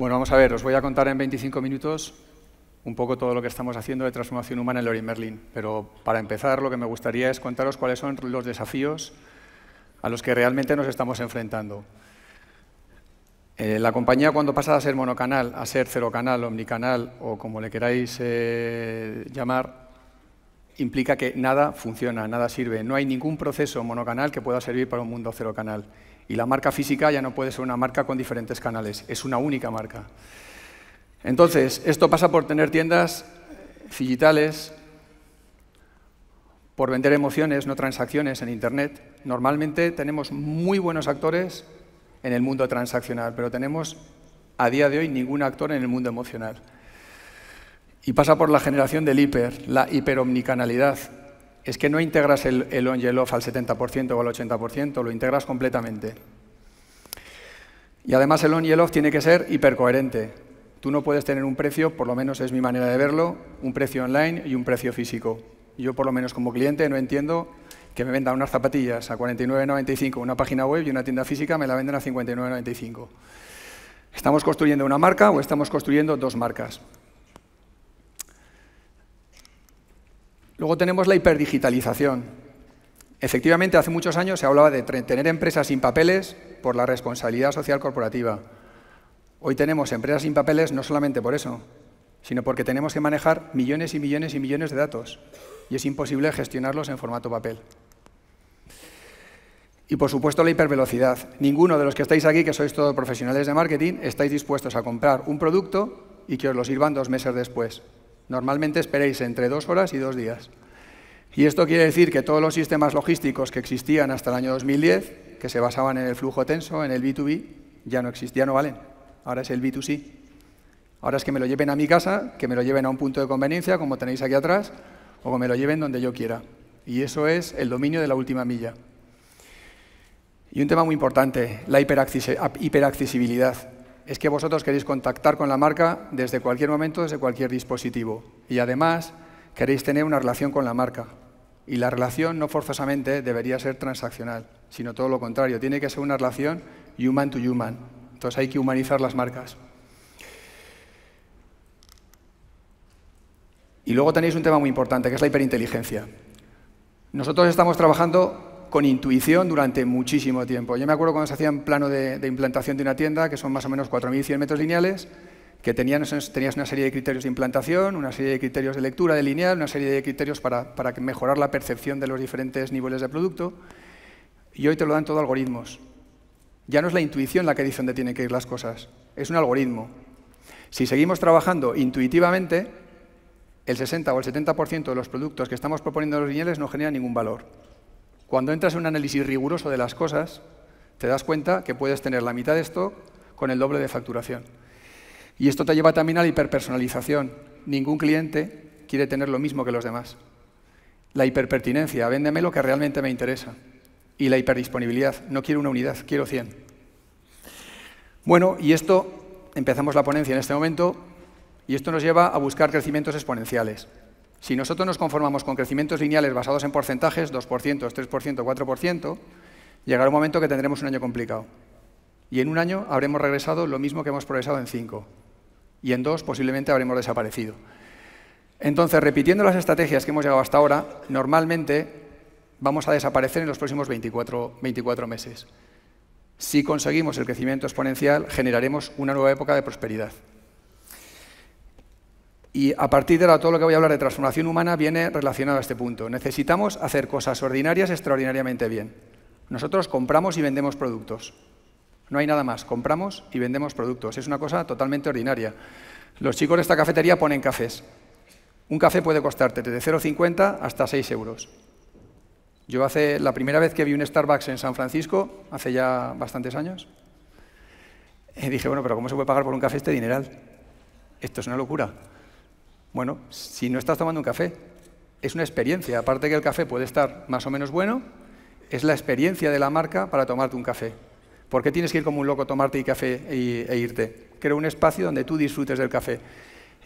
Bueno, vamos a ver, os voy a contar en 25 minutos un poco todo lo que estamos haciendo de transformación humana en Lori Merlin. Pero para empezar, lo que me gustaría es contaros cuáles son los desafíos a los que realmente nos estamos enfrentando. Eh, la compañía cuando pasa de ser monocanal a ser cero canal, omnicanal o como le queráis eh, llamar, implica que nada funciona, nada sirve. No hay ningún proceso monocanal que pueda servir para un mundo cero canal. Y la marca física ya no puede ser una marca con diferentes canales, es una única marca. Entonces, esto pasa por tener tiendas digitales, por vender emociones, no transacciones en Internet. Normalmente tenemos muy buenos actores en el mundo transaccional, pero tenemos a día de hoy ningún actor en el mundo emocional. Y pasa por la generación del hiper, la hiperomnicanalidad es que no integras el, on y el off al 70% o al 80%, lo integras completamente. Y además el on y el off tiene que ser hipercoherente. Tú no puedes tener un precio, por lo menos es mi manera de verlo, un precio online y un precio físico. Yo por lo menos como cliente no entiendo que me vendan unas zapatillas a 49.95 una página web y una tienda física me la venden a 59.95. ¿Estamos construyendo una marca o estamos construyendo dos marcas? Luego tenemos la hiperdigitalización. Efectivamente, hace muchos años se hablaba de tener empresas sin papeles por la responsabilidad social corporativa. Hoy tenemos empresas sin papeles no solamente por eso, sino porque tenemos que manejar millones y millones y millones de datos y es imposible gestionarlos en formato papel. Y por supuesto la hipervelocidad. Ninguno de los que estáis aquí, que sois todos profesionales de marketing, estáis dispuestos a comprar un producto y que os lo sirvan dos meses después. Normalmente esperéis entre dos horas y dos días. Y esto quiere decir que todos los sistemas logísticos que existían hasta el año 2010, que se basaban en el flujo tenso, en el B2B, ya no existían, no valen. Ahora es el B2C. Ahora es que me lo lleven a mi casa, que me lo lleven a un punto de conveniencia, como tenéis aquí atrás, o que me lo lleven donde yo quiera. Y eso es el dominio de la última milla. Y un tema muy importante, la hiperaccesibilidad es que vosotros queréis contactar con la marca desde cualquier momento, desde cualquier dispositivo. Y además queréis tener una relación con la marca. Y la relación no forzosamente debería ser transaccional, sino todo lo contrario. Tiene que ser una relación human to human. Entonces hay que humanizar las marcas. Y luego tenéis un tema muy importante, que es la hiperinteligencia. Nosotros estamos trabajando con intuición durante muchísimo tiempo. Yo me acuerdo cuando se hacía un plano de, implantación de una tienda, que son más o menos 4.100 metros lineales, que tenías una serie de criterios de implantación, una serie de criterios de lectura de lineal, una serie de criterios para, mejorar la percepción de los diferentes niveles de producto. Y hoy te lo dan todo algoritmos. Ya no es la intuición la que dice dónde tienen que ir las cosas, es un algoritmo. Si seguimos trabajando intuitivamente, el 60 o el 70% de los productos que estamos proponiendo a los lineales no genera ningún valor. Cuando entras en un análisis riguroso de las cosas, te das cuenta que puedes tener la mitad de esto con el doble de facturación. Y esto te lleva también a la hiperpersonalización. Ningún cliente quiere tener lo mismo que los demás. La hiperpertinencia, véndeme lo que realmente me interesa. Y la hiperdisponibilidad, no quiero una unidad, quiero 100. Bueno, y esto, empezamos la ponencia en este momento, y esto nos lleva a buscar crecimientos exponenciales. Si nosotros nos conformamos con crecimientos lineales basados en porcentajes, 2%, 3%, 4%, llegará un momento que tendremos un año complicado. Y en un año habremos regresado lo mismo que hemos progresado en cinco. Y en dos posiblemente habremos desaparecido. Entonces, repitiendo las estrategias que hemos llegado hasta ahora, normalmente vamos a desaparecer en los próximos 24, 24 meses. Si conseguimos el crecimiento exponencial, generaremos una nueva época de prosperidad. Y a partir de ahora todo lo que voy a hablar de transformación humana viene relacionado a este punto. Necesitamos hacer cosas ordinarias extraordinariamente bien. Nosotros compramos y vendemos productos. No hay nada más. Compramos y vendemos productos. Es una cosa totalmente ordinaria. Los chicos de esta cafetería ponen cafés. Un café puede costarte desde 0,50 hasta 6 euros. Yo hace la primera vez que vi un Starbucks en San Francisco, hace ya bastantes años, eh, dije, bueno, pero ¿cómo se puede pagar por un café este dineral? Esto es una locura. Bueno, si no estás tomando un café, es una experiencia. Aparte que el café puede estar más o menos bueno, es la experiencia de la marca para tomarte un café. ¿Por qué tienes que ir como un loco a tomarte y café e irte? Creo un espacio donde tú disfrutes del café.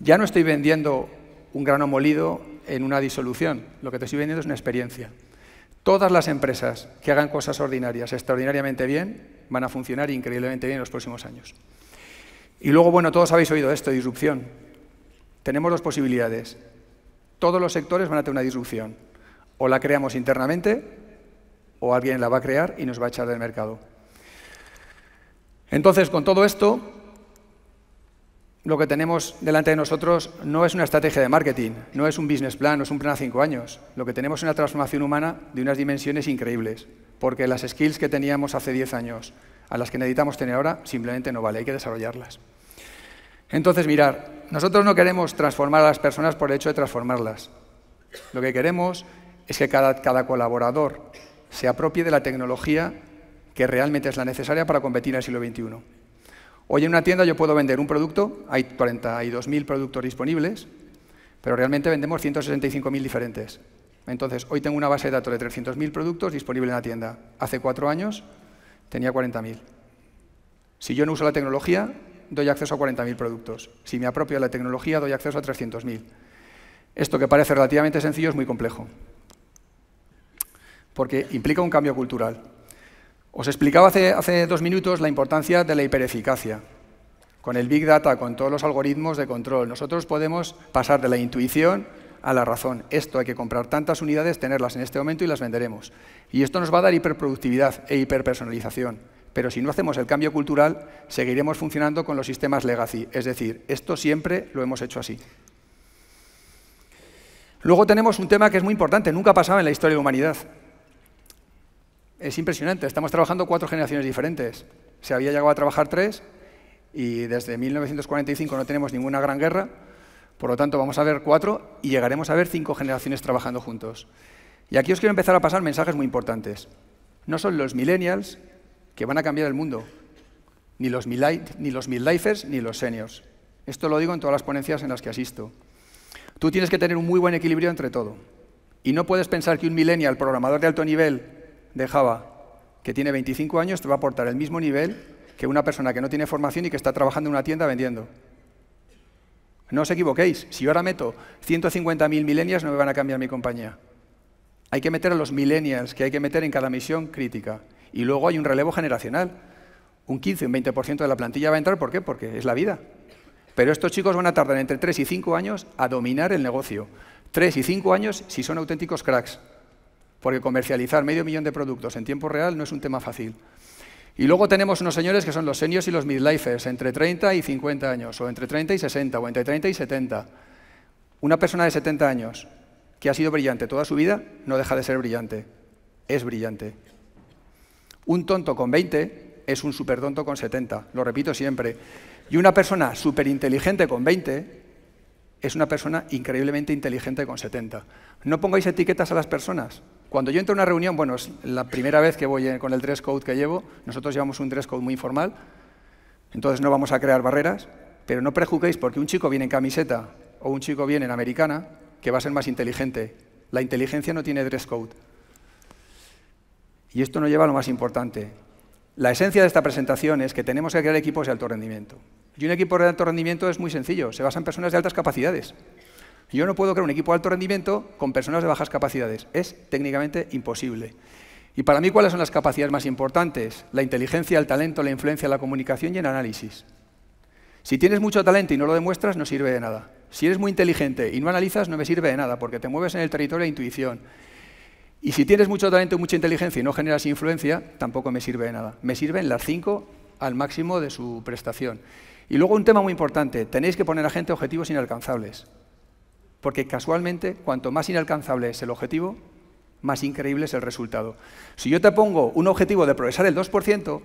Ya no estoy vendiendo un grano molido en una disolución, lo que te estoy vendiendo es una experiencia. Todas las empresas que hagan cosas ordinarias extraordinariamente bien van a funcionar increíblemente bien en los próximos años. Y luego, bueno, todos habéis oído esto, disrupción tenemos dos posibilidades. Todos los sectores van a tener una disrupción. O la creamos internamente o alguien la va a crear y nos va a echar del mercado. Entonces, con todo esto, lo que tenemos delante de nosotros no es una estrategia de marketing, no es un business plan, no es un plan a cinco años. Lo que tenemos es una transformación humana de unas dimensiones increíbles, porque las skills que teníamos hace diez años a las que necesitamos tener ahora simplemente no vale, hay que desarrollarlas. Entonces, mirar, nosotros no queremos transformar a las personas por el hecho de transformarlas. Lo que queremos es que cada, cada colaborador se apropie de la tecnología que realmente es la necesaria para competir en el siglo XXI. Hoy en una tienda yo puedo vender un producto, hay 42.000 productos disponibles, pero realmente vendemos 165.000 diferentes. Entonces, hoy tengo una base de datos de 300.000 productos disponibles en la tienda. Hace cuatro años tenía 40.000. Si yo no uso la tecnología, doy acceso a 40.000 productos. Si me apropio de la tecnología, doy acceso a 300.000. Esto que parece relativamente sencillo es muy complejo, porque implica un cambio cultural. Os explicaba hace, hace dos minutos la importancia de la hipereficacia. Con el Big Data, con todos los algoritmos de control, nosotros podemos pasar de la intuición a la razón. Esto hay que comprar tantas unidades, tenerlas en este momento y las venderemos. Y esto nos va a dar hiperproductividad e hiperpersonalización. Pero si no hacemos el cambio cultural, seguiremos funcionando con los sistemas legacy. Es decir, esto siempre lo hemos hecho así. Luego tenemos un tema que es muy importante, nunca ha pasado en la historia de la humanidad. Es impresionante, estamos trabajando cuatro generaciones diferentes. Se había llegado a trabajar tres y desde 1945 no tenemos ninguna gran guerra, por lo tanto vamos a ver cuatro y llegaremos a ver cinco generaciones trabajando juntos. Y aquí os quiero empezar a pasar mensajes muy importantes. No son los millennials, que van a cambiar el mundo. Ni los midlifers ni los seniors. Esto lo digo en todas las ponencias en las que asisto. Tú tienes que tener un muy buen equilibrio entre todo. Y no puedes pensar que un millennial, programador de alto nivel de Java, que tiene 25 años, te va a aportar el mismo nivel que una persona que no tiene formación y que está trabajando en una tienda vendiendo. No os equivoquéis. Si yo ahora meto 150.000 millennials, no me van a cambiar mi compañía. Hay que meter a los millennials que hay que meter en cada misión crítica. Y luego hay un relevo generacional. Un 15, un 20% de la plantilla va a entrar, ¿por qué? Porque es la vida. Pero estos chicos van a tardar entre 3 y 5 años a dominar el negocio. 3 y 5 años si son auténticos cracks. Porque comercializar medio millón de productos en tiempo real no es un tema fácil. Y luego tenemos unos señores que son los seniors y los midlifers, entre 30 y 50 años, o entre 30 y 60, o entre 30 y 70. Una persona de 70 años que ha sido brillante toda su vida no deja de ser brillante. Es brillante. Un tonto con 20 es un súper tonto con 70, lo repito siempre. Y una persona súper inteligente con 20 es una persona increíblemente inteligente con 70. No pongáis etiquetas a las personas. Cuando yo entro a una reunión, bueno, es la primera vez que voy eh, con el dress code que llevo, nosotros llevamos un dress code muy informal, entonces no vamos a crear barreras, pero no prejuzguéis porque un chico viene en camiseta o un chico viene en americana, que va a ser más inteligente. La inteligencia no tiene dress code. Y esto nos lleva a lo más importante. La esencia de esta presentación es que tenemos que crear equipos de alto rendimiento. Y un equipo de alto rendimiento es muy sencillo, se basa en personas de altas capacidades. Yo no puedo crear un equipo de alto rendimiento con personas de bajas capacidades. Es técnicamente imposible. Y para mí, ¿cuáles son las capacidades más importantes? La inteligencia, el talento, la influencia, la comunicación y el análisis. Si tienes mucho talento y no lo demuestras, no sirve de nada. Si eres muy inteligente y no analizas, no me sirve de nada, porque te mueves en el territorio de intuición. Y si tienes mucho talento, y mucha inteligencia y no generas influencia, tampoco me sirve de nada. Me sirven las cinco al máximo de su prestación. Y luego un tema muy importante, tenéis que poner a gente objetivos inalcanzables. Porque casualmente, cuanto más inalcanzable es el objetivo, más increíble es el resultado. Si yo te pongo un objetivo de progresar el 2%,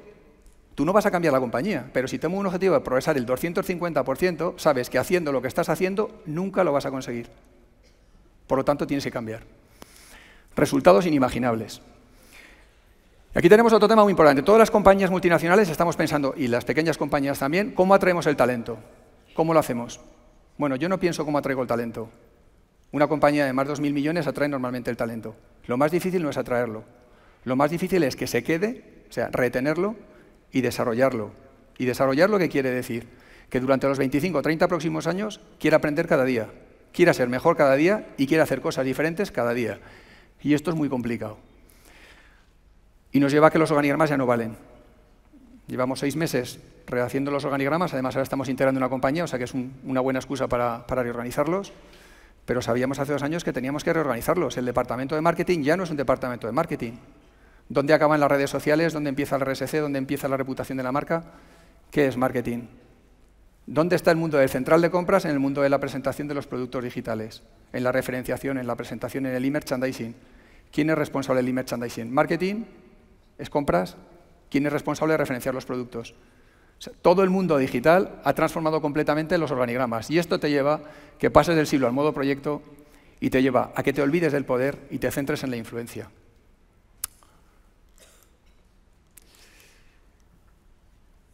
tú no vas a cambiar la compañía, pero si tengo un objetivo de progresar el 250%, sabes que haciendo lo que estás haciendo nunca lo vas a conseguir. Por lo tanto, tienes que cambiar resultados inimaginables. Aquí tenemos otro tema muy importante. Todas las compañías multinacionales estamos pensando, y las pequeñas compañías también, ¿cómo atraemos el talento? ¿Cómo lo hacemos? Bueno, yo no pienso cómo atraigo el talento. Una compañía de más de 2.000 millones atrae normalmente el talento. Lo más difícil no es atraerlo. Lo más difícil es que se quede, o sea, retenerlo y desarrollarlo. ¿Y desarrollarlo qué quiere decir? Que durante los 25 o 30 próximos años quiera aprender cada día, quiera ser mejor cada día y quiera hacer cosas diferentes cada día. Y esto es muy complicado. Y nos lleva a que los organigramas ya no valen. Llevamos seis meses rehaciendo los organigramas, además ahora estamos integrando una compañía, o sea que es una buena excusa para, para reorganizarlos, pero sabíamos hace dos años que teníamos que reorganizarlos. El departamento de marketing ya no es un departamento de marketing. ¿Dónde acaban las redes sociales? ¿Dónde empieza el RSC? ¿Dónde empieza la reputación de la marca? ¿Qué es marketing? ¿Dónde está el mundo del central de compras en el mundo de la presentación de los productos digitales? En la referenciación, en la presentación, en el e-merchandising. ¿Quién es responsable del e-merchandising? ¿Marketing? ¿Es compras? ¿Quién es responsable de referenciar los productos? todo el mundo digital ha transformado completamente los organigramas y esto te lleva que pases del siglo al modo proyecto y te lleva a que te olvides del poder y te centres en la influencia.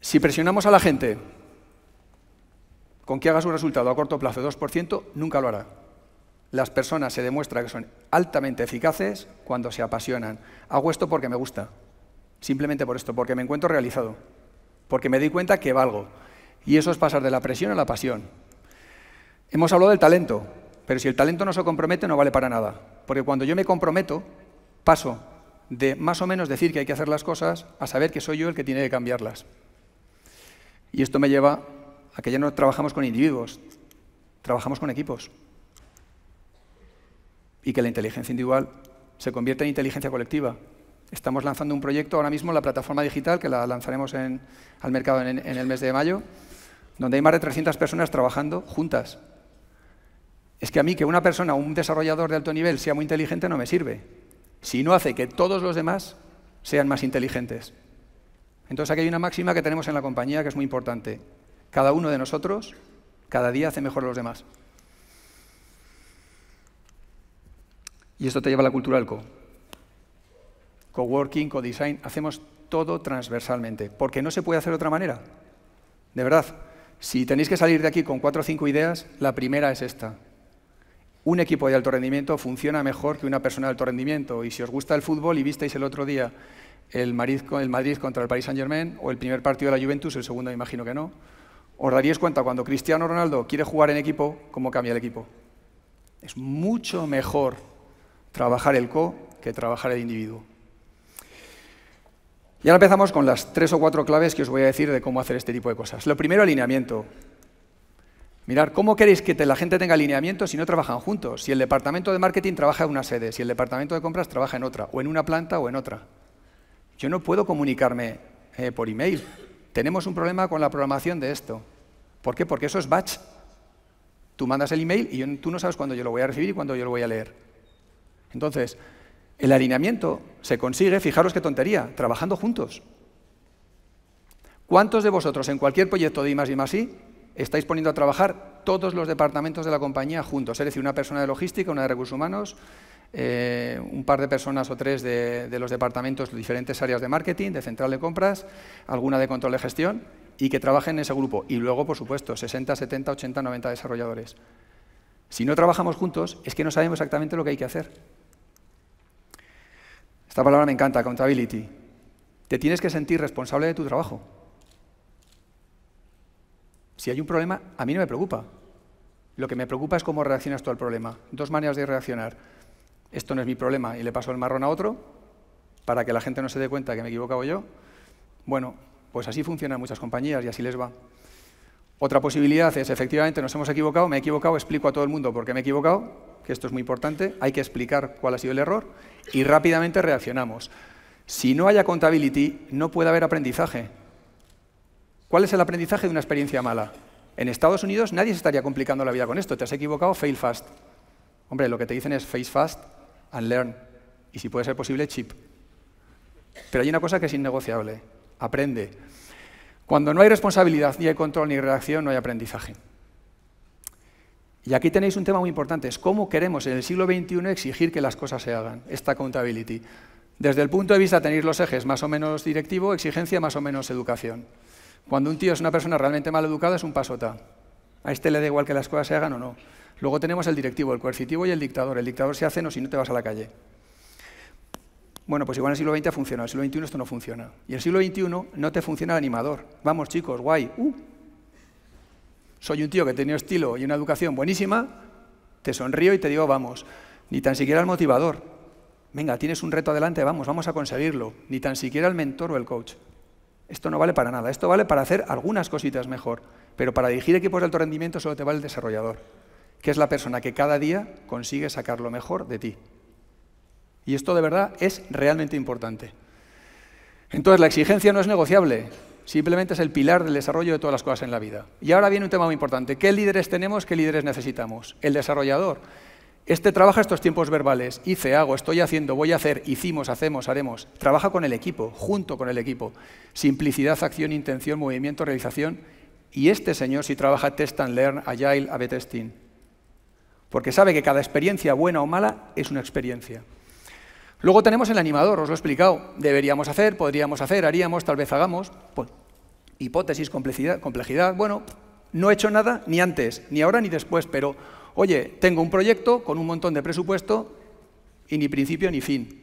Si presionamos a la gente con que hagas un resultado a corto plazo de 2%, nunca lo hará. Las personas se demuestran que son altamente eficaces cuando se apasionan. Hago esto porque me gusta, simplemente por esto, porque me encuentro realizado, porque me di cuenta que valgo. Y eso es pasar de la presión a la pasión. Hemos hablado del talento, pero si el talento no se compromete no vale para nada, porque cuando yo me comprometo, paso de más o menos decir que hay que hacer las cosas a saber que soy yo el que tiene que cambiarlas. Y esto me lleva que ya no trabajamos con individuos, trabajamos con equipos. Y que la inteligencia individual se convierta en inteligencia colectiva. Estamos lanzando un proyecto ahora mismo la plataforma digital, que la lanzaremos al mercado en, en el mes de mayo, donde hay más de 300 personas trabajando juntas. Es que a mí que una persona, un desarrollador de alto nivel, sea muy inteligente no me sirve, si no hace que todos los demás sean más inteligentes. Entonces aquí hay una máxima que tenemos en la compañía que es muy importante. Cada uno de nosotros cada día hace mejor a los demás. Y esto te lleva a la cultura del co. Coworking, co-design, hacemos todo transversalmente, porque no se puede hacer de otra manera. De verdad, si tenéis que salir de aquí con cuatro o cinco ideas, la primera es esta. Un equipo de alto rendimiento funciona mejor que una persona de alto rendimiento. Y si os gusta el fútbol y visteis el otro día el Madrid, el Madrid contra el Paris Saint-Germain o el primer partido de la Juventus, el segundo imagino que no, os daríais cuenta, cuando Cristiano Ronaldo quiere jugar en equipo, cómo cambia el equipo. Es mucho mejor trabajar el co que trabajar el individuo. Y ahora empezamos con las tres o cuatro claves que os voy a decir de cómo hacer este tipo de cosas. Lo primero, alineamiento. Mirar, ¿cómo queréis que la gente tenga alineamiento si no trabajan juntos? Si el departamento de marketing trabaja en una sede, si el departamento de compras trabaja en otra, o en una planta o en otra. Yo no puedo comunicarme eh, por email, tenemos un problema con la programación de esto. ¿Por qué? Porque eso es batch. Tú mandas el email y tú no sabes cuándo yo lo voy a recibir y cuándo yo lo voy a leer. Entonces, el alineamiento se consigue, fijaros qué tontería, trabajando juntos. ¿Cuántos de vosotros en cualquier proyecto de I, +I, +I estáis poniendo a trabajar todos los departamentos de la compañía juntos? Es decir, una persona de logística, una de recursos humanos, eh, un par de personas o tres de, los departamentos, de diferentes áreas de marketing, de central de compras, alguna de control de gestión, y que trabajen en ese grupo. Y luego, por supuesto, 60, 70, 80, 90 desarrolladores. Si no trabajamos juntos, es que no sabemos exactamente lo que hay que hacer. Esta palabra me encanta, accountability. Te tienes que sentir responsable de tu trabajo. Si hay un problema, a mí no me preocupa. Lo que me preocupa es cómo reaccionas tú al problema. Dos maneras de reaccionar esto no es mi problema y le paso el marrón a otro para que la gente no se dé cuenta que me he equivocado yo. Bueno, pues así funcionan muchas compañías y así les va. Otra posibilidad es, efectivamente, nos hemos equivocado, me he equivocado, explico a todo el mundo por qué me he equivocado, que esto es muy importante, hay que explicar cuál ha sido el error y rápidamente reaccionamos. Si no haya accountability, no puede haber aprendizaje. ¿Cuál es el aprendizaje de una experiencia mala? En Estados Unidos nadie se estaría complicando la vida con esto. Te has equivocado, fail fast. Hombre, lo que te dicen es face fast, and learn, y si puede ser posible, chip. Pero hay una cosa que es innegociable, aprende. Cuando no hay responsabilidad, ni hay control, ni reacción, no hay aprendizaje. Y aquí tenéis un tema muy importante, es cómo queremos en el siglo XXI exigir que las cosas se hagan, esta accountability. Desde el punto de vista tener los ejes más o menos directivo, exigencia más o menos educación. Cuando un tío es una persona realmente mal educada es un pasota. A este le da igual que las cosas se hagan o no. Luego tenemos el directivo, el coercitivo y el dictador. El dictador se hace, no, si no te vas a la calle. Bueno, pues igual en el siglo XX ha funcionado, en el siglo XXI esto no funciona. Y en el siglo XXI no te funciona el animador. Vamos, chicos, guay. Uh. Soy un tío que tenía estilo y una educación buenísima, te sonrío y te digo, vamos. Ni tan siquiera el motivador. Venga, tienes un reto adelante, vamos, vamos a conseguirlo. Ni tan siquiera el mentor o el coach. Esto no vale para nada. Esto vale para hacer algunas cositas mejor, pero para dirigir equipos de alto rendimiento solo te vale el desarrollador que es la persona que cada día consigue sacar lo mejor de ti. Y esto de verdad es realmente importante. Entonces, la exigencia no es negociable, simplemente es el pilar del desarrollo de todas las cosas en la vida. Y ahora viene un tema muy importante. ¿Qué líderes tenemos? ¿Qué líderes necesitamos? El desarrollador. Este trabaja estos tiempos verbales. Hice, hago, estoy haciendo, voy a hacer, hicimos, hacemos, haremos. Trabaja con el equipo, junto con el equipo. Simplicidad, acción, intención, movimiento, realización. Y este señor sí trabaja test and learn, agile, A-B porque sabe que cada experiencia, buena o mala, es una experiencia. Luego tenemos el animador, os lo he explicado. Deberíamos hacer, podríamos hacer, haríamos, tal vez hagamos. Pues, hipótesis, complejidad, complejidad. Bueno, no he hecho nada ni antes, ni ahora ni después, pero oye, tengo un proyecto con un montón de presupuesto y ni principio ni fin.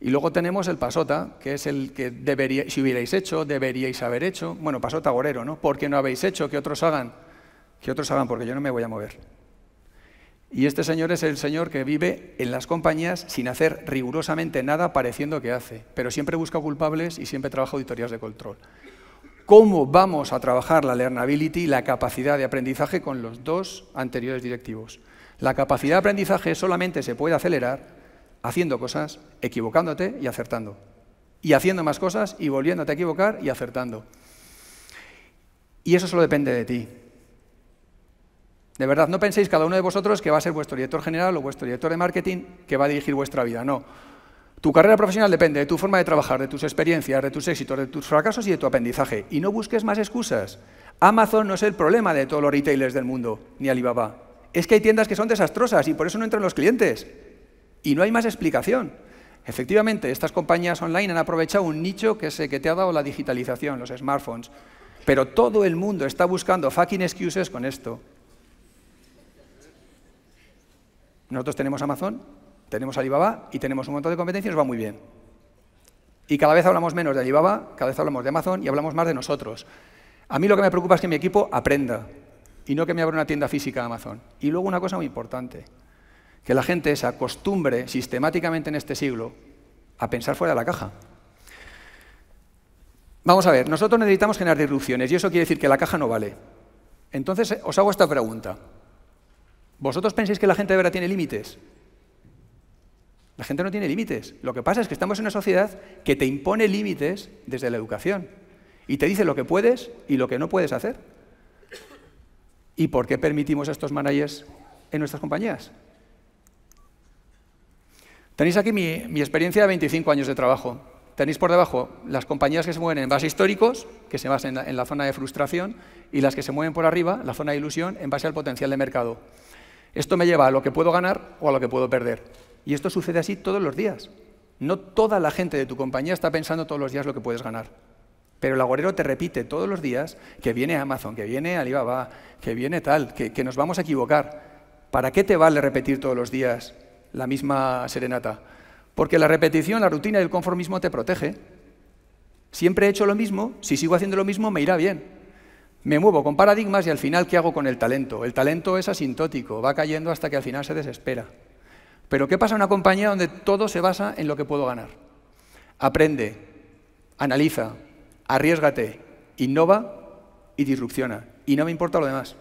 Y luego tenemos el pasota, que es el que debería, si hubierais hecho, deberíais haber hecho. Bueno, pasota gorero, ¿no? ¿Por qué no habéis hecho? Que otros hagan. Que otros hagan, porque yo no me voy a mover. Y este señor es el señor que vive en las compañías sin hacer rigurosamente nada pareciendo que hace, pero siempre busca culpables y siempre trabaja auditorías de control. ¿Cómo vamos a trabajar la learnability la capacidad de aprendizaje con los dos anteriores directivos? La capacidad de aprendizaje solamente se puede acelerar haciendo cosas, equivocándote y acertando. Y haciendo más cosas y volviéndote a equivocar y acertando. Y eso solo depende de ti. De verdad, no penséis cada uno de vosotros que va a ser vuestro director general o vuestro director de marketing que va a dirigir vuestra vida, no. Tu carrera profesional depende de tu forma de trabajar, de tus experiencias, de tus éxitos, de tus fracasos y de tu aprendizaje. Y no busques más excusas. Amazon no es el problema de todos los retailers del mundo, ni Alibaba. Es que hay tiendas que son desastrosas y por eso no entran los clientes. Y no hay más explicación. Efectivamente, estas compañías online han aprovechado un nicho que, se, que te ha dado la digitalización, los smartphones. Pero todo el mundo está buscando fucking excuses con esto. Nosotros tenemos Amazon, tenemos Alibaba y tenemos un montón de competencias va muy bien. Y cada vez hablamos menos de Alibaba, cada vez hablamos de Amazon y hablamos más de nosotros. A mí lo que me preocupa es que mi equipo aprenda y no que me abra una tienda física de Amazon. Y luego una cosa muy importante, que la gente se acostumbre sistemáticamente en este siglo a pensar fuera de la caja. Vamos a ver, nosotros necesitamos generar disrupciones y eso quiere decir que la caja no vale. Entonces os hago esta pregunta. ¿Vosotros pensáis que la gente de verdad tiene límites? La gente no tiene límites. Lo que pasa es que estamos en una sociedad que te impone límites desde la educación y te dice lo que puedes y lo que no puedes hacer. ¿Y por qué permitimos estos managers en nuestras compañías? Tenéis aquí mi, experiencia de 25 años de trabajo. Tenéis por debajo las compañías que se mueven en base históricos, que se basan en la zona de frustración, y las que se mueven por arriba, la zona de ilusión, en base al potencial de mercado. Esto me lleva a lo que puedo ganar o a lo que puedo perder. Y esto sucede así todos los días. No toda la gente de tu compañía está pensando todos los días lo que puedes ganar. Pero el agorero te repite todos los días que viene Amazon, que viene Alibaba, que viene tal, que, nos vamos a equivocar. ¿Para qué te vale repetir todos los días la misma serenata? Porque la repetición, la rutina y el conformismo te protege. Siempre he hecho lo mismo, si sigo haciendo lo mismo me irá bien me muevo con paradigmas y al final, ¿qué hago con el talento? El talento es asintótico, va cayendo hasta que al final se desespera. Pero ¿qué pasa en una compañía donde todo se basa en lo que puedo ganar? Aprende, analiza, arriesgate, innova y disrupciona. Y no me importa lo demás.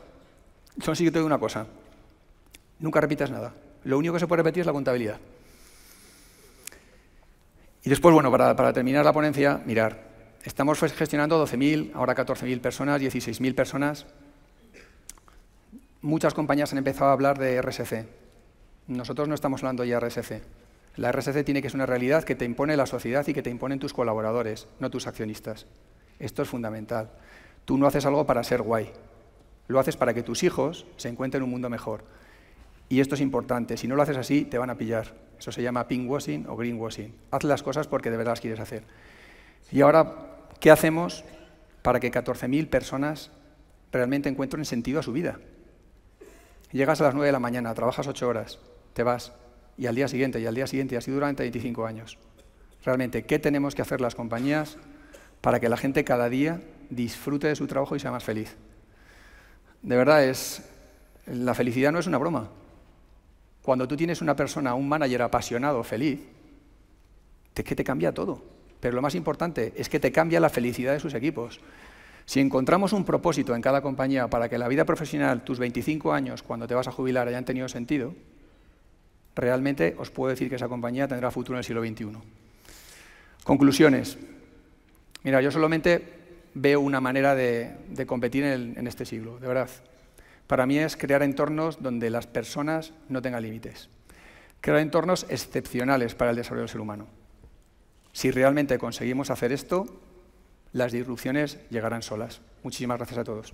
Yo sí que te digo una cosa. Nunca repitas nada. Lo único que se puede repetir es la contabilidad. Y después, bueno, para terminar la ponencia, mirar estamos pues gestionando 12.000, ahora 14.000 personas, 16.000 personas. Muchas compañías han empezado a hablar de RSC. Nosotros no estamos hablando ya de RSC. La RSC tiene que ser una realidad que te impone la sociedad y que te imponen tus colaboradores, no tus accionistas. Esto es fundamental. Tú no haces algo para ser guay. Lo haces para que tus hijos se encuentren en un mundo mejor. Y esto es importante. Si no lo haces así, te van a pillar. Eso se llama pinkwashing o greenwashing. Haz las cosas porque de verdad las quieres hacer. Y ahora ¿Qué hacemos para que 14.000 personas realmente encuentren sentido a su vida? Llegas a las 9 de la mañana, trabajas 8 horas, te vas, y al día siguiente, y al día siguiente, y así durante 25 años. Realmente, ¿qué tenemos que hacer las compañías para que la gente cada día disfrute de su trabajo y sea más feliz? De verdad, es, la felicidad no es una broma. Cuando tú tienes una persona, un manager apasionado, feliz, es que te cambia todo. Pero lo más importante es que te cambia la felicidad de sus equipos. Si encontramos un propósito en cada compañía para que la vida profesional, tus 25 años, cuando te vas a jubilar, hayan tenido sentido, realmente os puedo decir que esa compañía tendrá futuro en el siglo XXI. Conclusiones. Mira, yo solamente veo una manera de, competir en este siglo, de verdad. Para mí es crear entornos donde las personas no tengan límites. Crear entornos excepcionales para el desarrollo del ser humano. Si realmente conseguimos hacer esto, las disrupciones llegarán solas. Muchísimas gracias a todos.